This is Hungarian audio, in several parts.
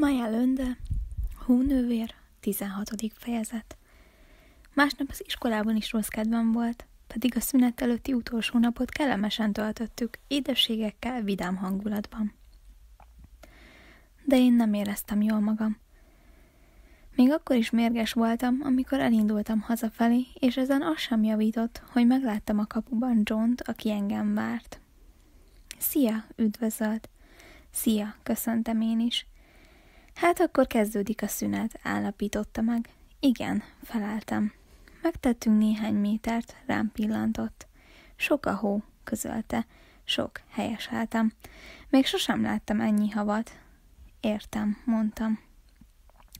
Maja Lönde, Hónővér, 16. fejezet. Másnap az iskolában is rossz kedvem volt, pedig a szünet előtti utolsó napot kellemesen töltöttük, édességekkel, vidám hangulatban. De én nem éreztem jól magam. Még akkor is mérges voltam, amikor elindultam hazafelé, és ezen az sem javított, hogy megláttam a kapuban john aki engem várt. Szia, üdvözölt. Szia, köszöntem én is. Hát akkor kezdődik a szünet, állapította meg. Igen, feleltem. Megtettünk néhány métert, rám pillantott. Sok a hó, közölte. Sok, helyeseltem. Még sosem láttam ennyi havat. Értem, mondtam.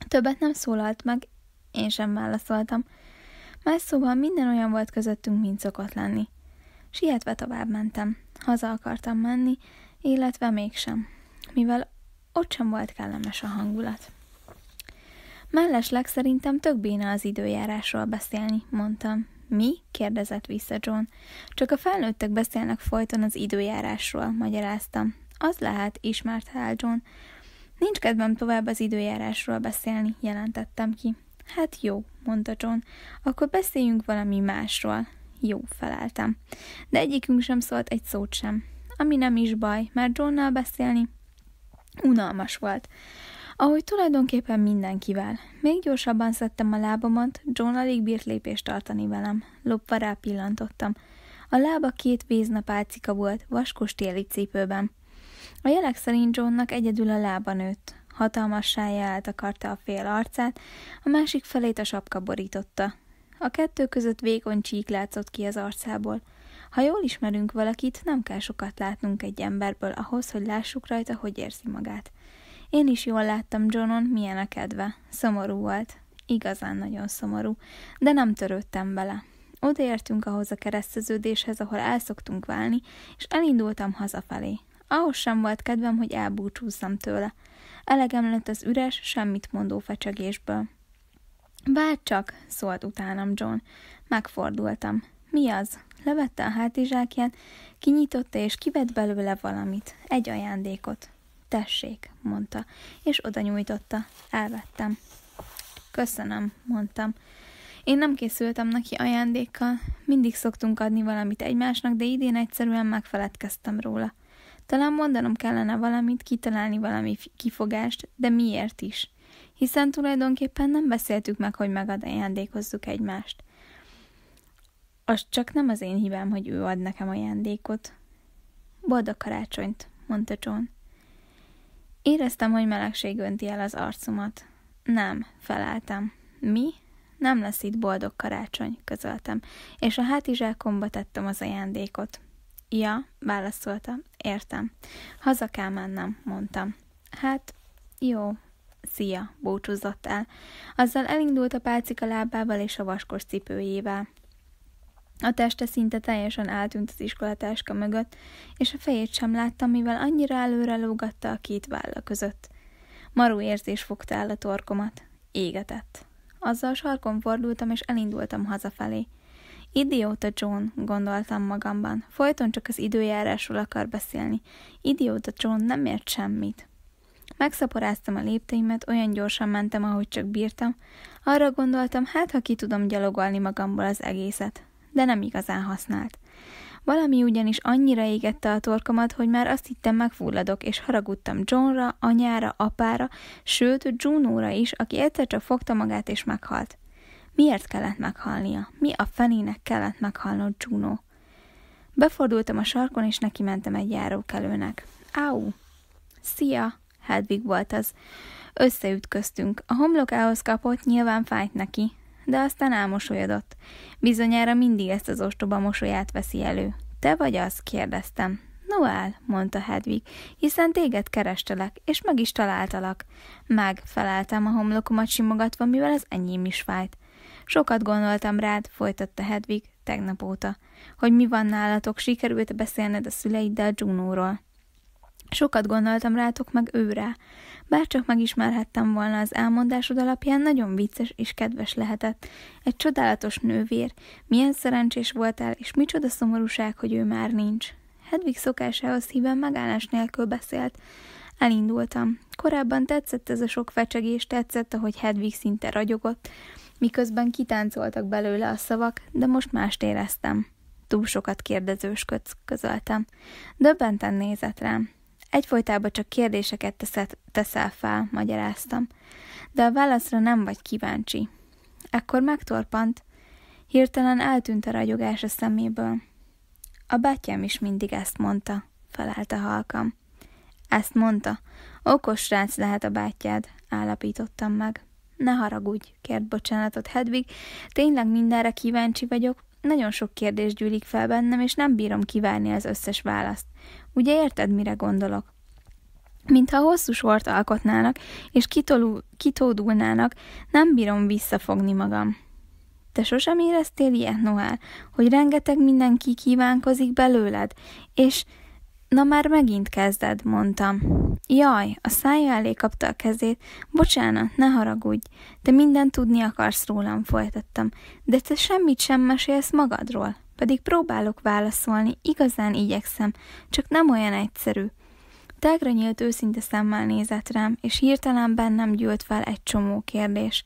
Többet nem szólalt meg, én sem válaszoltam. Más szóval minden olyan volt közöttünk, mint szokott lenni. Sietve tovább mentem. Haza akartam menni, illetve mégsem. Mivel ott sem volt kellemes a hangulat. Mellesleg szerintem tök béna az időjárásról beszélni, mondtam. Mi? kérdezett vissza John. Csak a felnőttek beszélnek folyton az időjárásról, magyaráztam. Az lehet, ismert el John. Nincs kedvem tovább az időjárásról beszélni, jelentettem ki. Hát jó, mondta John, akkor beszéljünk valami másról. Jó, feleltem. De egyikünk sem szólt egy szót sem. Ami nem is baj, mert Johnnal beszélni Unalmas volt. Ahogy tulajdonképpen mindenkivel. Még gyorsabban szedtem a lábamat, John alig bírt lépést tartani velem. Lopva rá pillantottam. A lába két pálcika volt, vaskos téli cipőben. A jelek szerint Johnnak egyedül a lába nőtt. Hatalmas sája eltakarta a fél arcát, a másik felét a sapka borította a kettő között vékony csík látszott ki az arcából. Ha jól ismerünk valakit, nem kell sokat látnunk egy emberből ahhoz, hogy lássuk rajta, hogy érzi magát. Én is jól láttam Johnon, milyen a kedve. Szomorú volt. Igazán nagyon szomorú. De nem törődtem bele. Odaértünk ahhoz a kereszteződéshez, ahol szoktunk válni, és elindultam hazafelé. Ahhoz sem volt kedvem, hogy elbúcsúzzam tőle. Elegem lett az üres, semmit mondó fecsegésből. Bár csak, szólt utánam John. Megfordultam. Mi az? Levette a hátizsákját, kinyitotta és kivett belőle valamit, egy ajándékot. Tessék, mondta, és oda nyújtotta. Elvettem. Köszönöm, mondtam. Én nem készültem neki ajándékkal, mindig szoktunk adni valamit egymásnak, de idén egyszerűen megfeledkeztem róla. Talán mondanom kellene valamit, kitalálni valami kifogást, de miért is? hiszen tulajdonképpen nem beszéltük meg, hogy megajándékozzuk egymást. Az csak nem az én hibám, hogy ő ad nekem ajándékot. Boldog karácsonyt, mondta John. Éreztem, hogy melegség önti el az arcomat. Nem, feleltem. Mi? Nem lesz itt boldog karácsony, közöltem, és a hátizsákomba tettem az ajándékot. Ja, válaszolta, értem. Haza kell mennem, mondtam. Hát, jó, Szia! búcsúzott el. Azzal elindult a pálcika lábával és a vaskos cipőjével. A teste szinte teljesen eltűnt az iskolatáska mögött, és a fejét sem láttam, mivel annyira előre lógatta a két válla között. Maró érzés fogta el a torkomat. Égetett. Azzal sarkon fordultam, és elindultam hazafelé. Idióta John, gondoltam magamban. Folyton csak az időjárásról akar beszélni. Idióta John nem ért semmit. Megszaporáztam a lépteimet, olyan gyorsan mentem, ahogy csak bírtam. Arra gondoltam, hát ha ki tudom gyalogolni magamból az egészet. De nem igazán használt. Valami ugyanis annyira égette a torkomat, hogy már azt hittem megfulladok, és haragudtam Johnra, anyára, apára, sőt Junóra is, aki egyszer csak fogta magát és meghalt. Miért kellett meghalnia? Mi a fenének kellett meghalnod Juno? Befordultam a sarkon, és neki mentem egy járókelőnek. Áú! Szia! Hedvig volt az. Összeütköztünk. A homlokához kapott, nyilván fájt neki, de aztán elmosolyodott. Bizonyára mindig ezt az ostoba mosolyát veszi elő. Te vagy az? kérdeztem. Noel, mondta Hedvig, hiszen téged kerestelek, és meg is találtalak. Meg, feleltem a homlokomat simogatva, mivel az enyém is fájt. Sokat gondoltam rád, folytatta Hedvig, tegnap óta, hogy mi van nálatok, sikerült beszélned a szüleiddel Junóról. Sokat gondoltam rátok meg őre. Bárcsak megismerhettem volna az elmondásod alapján, nagyon vicces és kedves lehetett. Egy csodálatos nővér. Milyen szerencsés voltál, és micsoda szomorúság, hogy ő már nincs. Hedvig szokásához híven megállás nélkül beszélt. Elindultam. Korábban tetszett ez a sok fecsegés, tetszett, ahogy Hedvig szinte ragyogott, miközben kitáncoltak belőle a szavak, de most mást éreztem. Túl sokat kérdezősködsz, közöltem. Döbbenten nézett rám. Egyfolytában csak kérdéseket teszel fel, magyaráztam. De a válaszra nem vagy kíváncsi. Ekkor megtorpant. Hirtelen eltűnt a ragyogás a szeméből. A bátyám is mindig ezt mondta, felelte halkam. Ezt mondta. Okos srác lehet a bátyád, állapítottam meg. Ne haragudj, kért bocsánatot Hedvig, tényleg mindenre kíváncsi vagyok, nagyon sok kérdés gyűlik fel bennem, és nem bírom kivárni az összes választ. Ugye érted, mire gondolok? Mintha hosszú sort alkotnának, és kitolul, kitódulnának, nem bírom visszafogni magam. Te sosem éreztél ilyet, Noel, hogy rengeteg mindenki kívánkozik belőled, és Na már megint kezded, mondtam. Jaj, a szája elé kapta a kezét. Bocsánat, ne haragudj, te mindent tudni akarsz rólam, folytattam. De te semmit sem mesélsz magadról, pedig próbálok válaszolni, igazán igyekszem, csak nem olyan egyszerű. Tágra nyílt őszinte szemmel nézett rám, és hirtelen bennem gyűlt fel egy csomó kérdés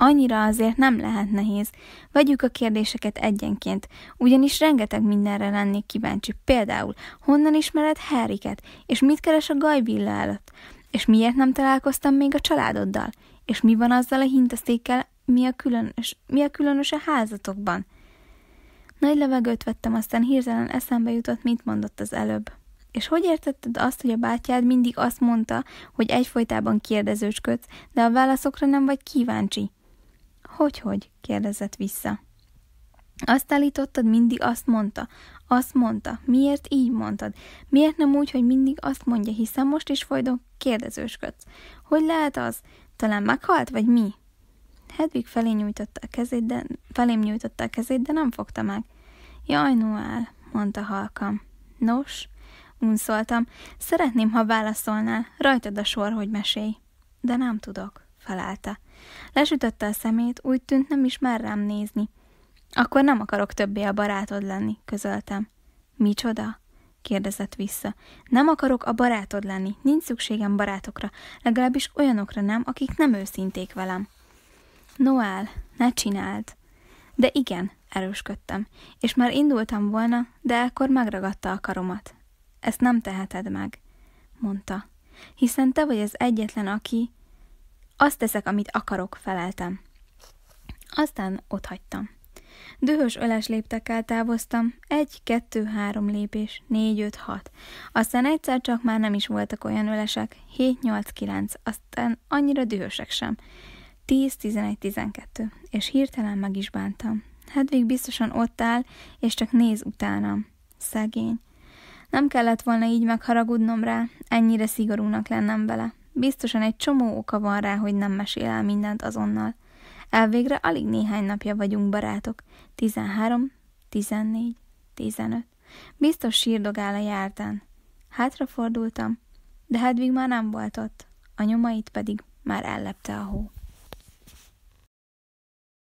annyira azért nem lehet nehéz. Vegyük a kérdéseket egyenként, ugyanis rengeteg mindenre lennék kíváncsi. Például, honnan ismered Harryket, és mit keres a gajbilla előtt? És miért nem találkoztam még a családoddal? És mi van azzal a hintasztékkel, mi a különös, mi a, különös a házatokban? Nagy levegőt vettem, aztán hirtelen eszembe jutott, mit mondott az előbb. És hogy értetted azt, hogy a bátyád mindig azt mondta, hogy egyfolytában kérdezősködsz, de a válaszokra nem vagy kíváncsi? Hogy-hogy? kérdezett vissza. Azt állítottad, mindig azt mondta. Azt mondta. Miért így mondtad? Miért nem úgy, hogy mindig azt mondja, hiszen most is folydok? kérdezősködsz. Hogy lehet az? Talán meghalt, vagy mi? Hedvig felé nyújtotta a kezét, de, felém nyújtotta a kezét, de nem fogta meg. Jaj, Noel, mondta halkam. Nos, unszoltam, szeretném, ha válaszolnál, rajtad a sor, hogy mesélj. De nem tudok megtalálta. Lesütötte a szemét, úgy tűnt nem is mer rám nézni. Akkor nem akarok többé a barátod lenni, közöltem. Micsoda? kérdezett vissza. Nem akarok a barátod lenni, nincs szükségem barátokra, legalábbis olyanokra nem, akik nem őszinték velem. Noel, ne csináld! De igen, erősködtem, és már indultam volna, de akkor megragadta a karomat. Ezt nem teheted meg, mondta, hiszen te vagy az egyetlen, aki... Azt teszek, amit akarok, feleltem. Aztán ott hagytam. Dühös öles léptekkel távoztam, egy, kettő, három lépés, négy, öt, hat. Aztán egyszer csak már nem is voltak olyan ölesek, hét, nyolc, kilenc, aztán annyira dühösek sem. Tíz, tizenegy, tizenkettő, és hirtelen meg is bántam. Hedvig biztosan ott áll, és csak néz utánam. Szegény. Nem kellett volna így megharagudnom rá, ennyire szigorúnak lennem vele. Biztosan egy csomó oka van rá, hogy nem mesél el mindent azonnal. Elvégre alig néhány napja vagyunk barátok. 13, 14, 15. Biztos sírdogál a jártán. Hátrafordultam, de Hedvig már nem volt ott, a nyomait pedig már ellepte a hó.